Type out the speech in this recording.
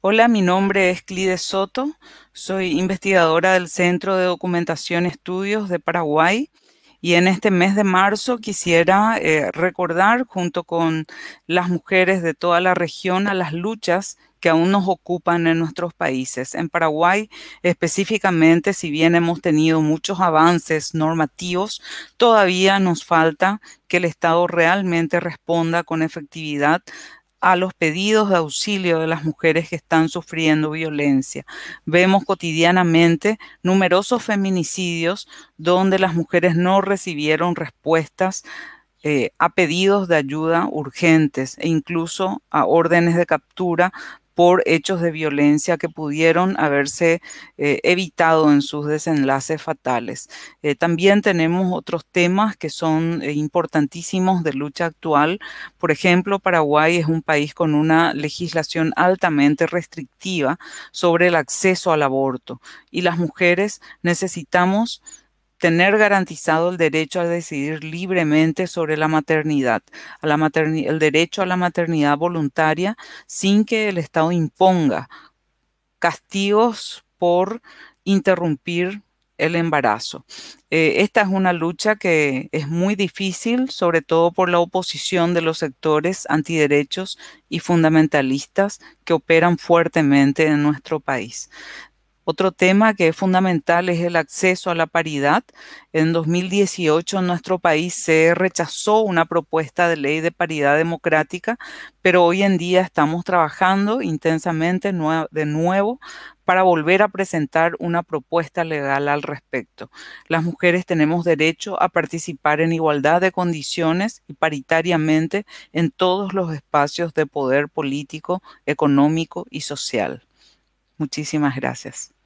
Hola, mi nombre es Clide Soto, soy investigadora del Centro de Documentación Estudios de Paraguay y en este mes de marzo quisiera eh, recordar junto con las mujeres de toda la región a las luchas que aún nos ocupan en nuestros países. En Paraguay específicamente, si bien hemos tenido muchos avances normativos, todavía nos falta que el Estado realmente responda con efectividad a los pedidos de auxilio de las mujeres que están sufriendo violencia. Vemos cotidianamente numerosos feminicidios donde las mujeres no recibieron respuestas eh, a pedidos de ayuda urgentes e incluso a órdenes de captura por hechos de violencia que pudieron haberse eh, evitado en sus desenlaces fatales. Eh, también tenemos otros temas que son eh, importantísimos de lucha actual. Por ejemplo, Paraguay es un país con una legislación altamente restrictiva sobre el acceso al aborto y las mujeres necesitamos tener garantizado el derecho a decidir libremente sobre la maternidad, el derecho a la maternidad voluntaria sin que el Estado imponga castigos por interrumpir el embarazo. Eh, esta es una lucha que es muy difícil, sobre todo por la oposición de los sectores antiderechos y fundamentalistas que operan fuertemente en nuestro país. Otro tema que es fundamental es el acceso a la paridad. En 2018 en nuestro país se rechazó una propuesta de ley de paridad democrática, pero hoy en día estamos trabajando intensamente de nuevo para volver a presentar una propuesta legal al respecto. Las mujeres tenemos derecho a participar en igualdad de condiciones y paritariamente en todos los espacios de poder político, económico y social. Muchísimas gracias.